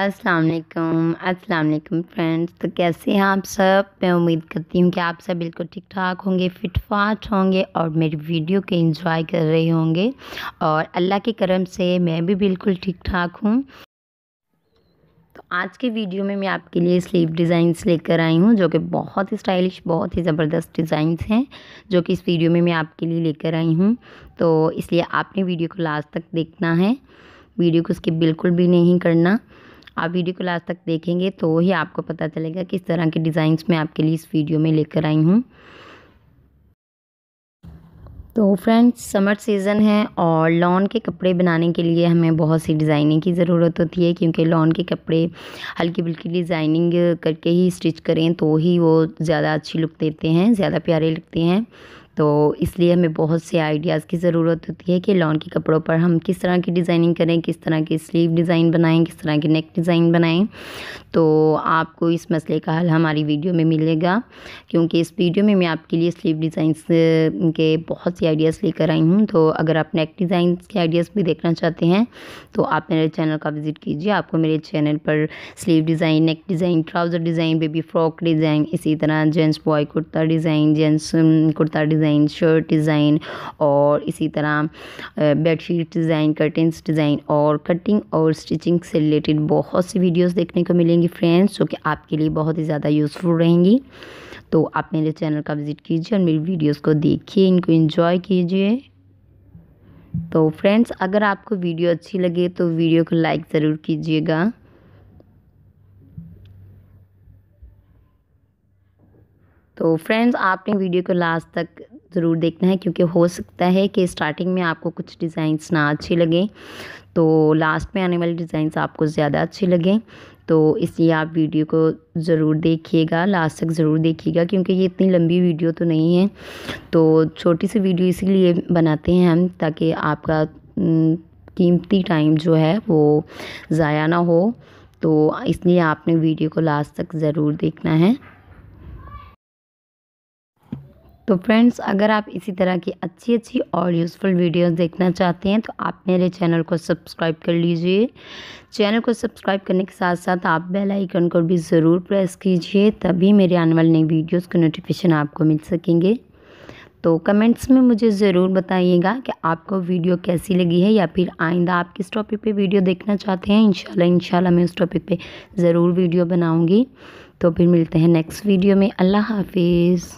अस्सलाम वालेकुम अस्सलाम वालेकुम फ्रेंड्स तो कैसे हैं आप सब मैं उम्मीद करती हूँ कि आप सब बिल्कुल ठीक ठाक होंगे फिट फाट होंगे और मेरी वीडियो के इंजॉय कर रहे होंगे और अल्लाह के करम से मैं भी बिल्कुल ठीक ठाक हूँ तो आज के वीडियो में मैं आपके लिए स्लीव डिज़ाइंस लेकर आई हूँ जो कि बहुत ही स्टाइलिश बहुत ही ज़बरदस्त डिज़ाइंस हैं जो कि इस वीडियो में मैं आपके लिए लेकर आई हूँ तो इसलिए आपने वीडियो को लास्ट तक देखना है वीडियो को उसके बिल्कुल भी नहीं करना आप वीडियो को लास्ट तक देखेंगे तो ही आपको पता चलेगा किस तरह के डिज़ाइंस मैं आपके लिए इस वीडियो में लेकर आई हूँ तो फ्रेंड्स समर सीज़न है और लॉन के कपड़े बनाने के लिए हमें बहुत सी डिज़ाइनिंग की ज़रूरत होती है क्योंकि लॉन के कपड़े हल्की बुल्की डिज़ाइनिंग करके ही स्टिच करें तो ही वो ज़्यादा अच्छी लुक देते हैं ज़्यादा प्यारे लगते हैं तो इसलिए हमें बहुत से आइडियाज़ की ज़रूरत होती है कि लॉन के कपड़ों पर हम किस तरह की डिज़ाइनिंग करें किस तरह की स्लीव डिज़ाइन बनाएं किस तरह की नेक डिज़ाइन बनाएं तो आपको इस मसले का हल हमारी वीडियो में मिलेगा क्योंकि इस वीडियो में मैं आपके लिए स्लीव डिज़ाइन के बहुत से आइडियाज़ लेकर आई हूँ तो अगर आप नेक डिज़ाइंस के आइडियाज़ भी देखना चाहते हैं तो आप मेरे चैनल का विज़िट कीजिए आपको मेरे चैनल पर sleeve design neck design trouser design baby frock design इसी तरह gents boy kurta design gents kurta design design shirt design और इसी तरह बेडशीट डिज़ाइन कर्टन्स डिज़ाइन और कटिंग और स्टिचिंग से रिलेटेड बहुत सी वीडियोस देखने को मिलेंगी फ्रेंड्स जो कि आपके लिए बहुत ही ज़्यादा यूज़फुल रहेंगी तो आप मेरे चैनल का विज़िट कीजिए और मेरी वीडियोज़ को देखिए इनको इन्जॉय कीजिए तो फ्रेंड्स अगर आपको वीडियो अच्छी लगे तो वीडियो को लाइक ज़रूर कीजिएगा तो फ्रेंड्स आपने वीडियो को लास्ट तक ज़रूर देखना है क्योंकि हो सकता है कि स्टार्टिंग में आपको कुछ डिज़ाइंस ना अच्छे लगें तो लास्ट में आने वाले डिज़ाइंस आपको ज़्यादा अच्छे लगें तो इसलिए आप वीडियो को ज़रूर देखिएगा लास्ट तक ज़रूर देखिएगा क्योंकि ये इतनी लंबी वीडियो तो नहीं है तो छोटी सी वीडियो इसीलिए बनाते हैं हम ताकि आपका कीमती टाइम जो है वो ज़ाया ना हो तो इसलिए आपने वीडियो को लास्ट तक ज़रूर देखना है तो फ्रेंड्स अगर आप इसी तरह की अच्छी अच्छी और यूज़फुल वीडियोस देखना चाहते हैं तो आप मेरे चैनल को सब्सक्राइब कर लीजिए चैनल को सब्सक्राइब करने के साथ साथ आप बेल आइकन को भी ज़रूर प्रेस कीजिए तभी मेरे आने वाली नई वीडियोज़ के नोटिफिकेशन आपको मिल सकेंगे तो कमेंट्स में मुझे ज़रूर बताइएगा कि आपको वीडियो कैसी लगी है या फिर आइंदा आप किस टॉपिक पर वीडियो देखना चाहते हैं इन इंशाल्लाह मैं उस टॉपिक पर ज़रूर वीडियो बनाऊँगी तो फिर मिलते हैं नेक्स्ट वीडियो में अल्लाह हाफिज़